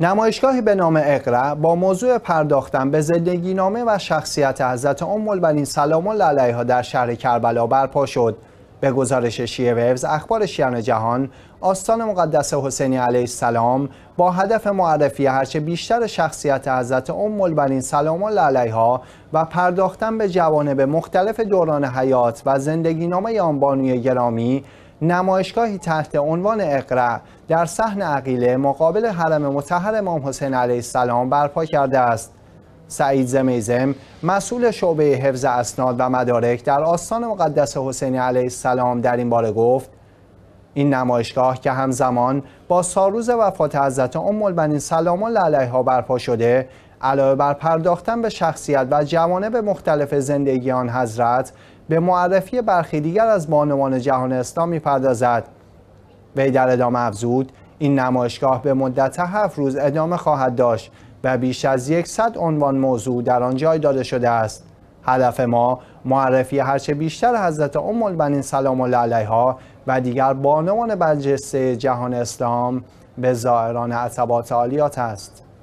نمایشگاهی به نام اقره با موضوع پرداختن به زندگی نامه و شخصیت حضرت ام البنین سلام الله علیها در شهر کربلا برپا شد به گزارش شیعه ویوز اخبار شیعان جهان آستان مقدس حسینی علیه السلام با هدف معرفی هرچه بیشتر شخصیت حضرت ام البنین سلام الله علیها و پرداختن به جوانب مختلف دوران حیات و زندگی نامه آن بانوی گرامی نمایشگاهی تحت عنوان اقرع در صحن عقیله مقابل حرم مطهر امام حسین علیه السلام برپا کرده است سعید زمیزم مسئول شعبه حفظ اسناد و مدارک در آستان مقدس حسین علیه السلام در این باره گفت این نمایشگاه که همزمان با ساروز وفات حضرت ام البنین سلام الله علیها برپا شده علاوه بر پرداختن به شخصیت و جوانب مختلف زندگی آن حضرت به معرفی برخی دیگر از بانوان جهان اسلام میپردازد وی در ادامه افزود این نمایشگاه به مدت هفت روز ادامه خواهد داشت و بیش از یکصد عنوان موضوع در آن جای داده شده است هدف ما معرفی هرچه بیشتر حضرت ام البنین سلام الله علیها و دیگر بانوان برجسته جهان اسلام به زائران عتبات عالیات است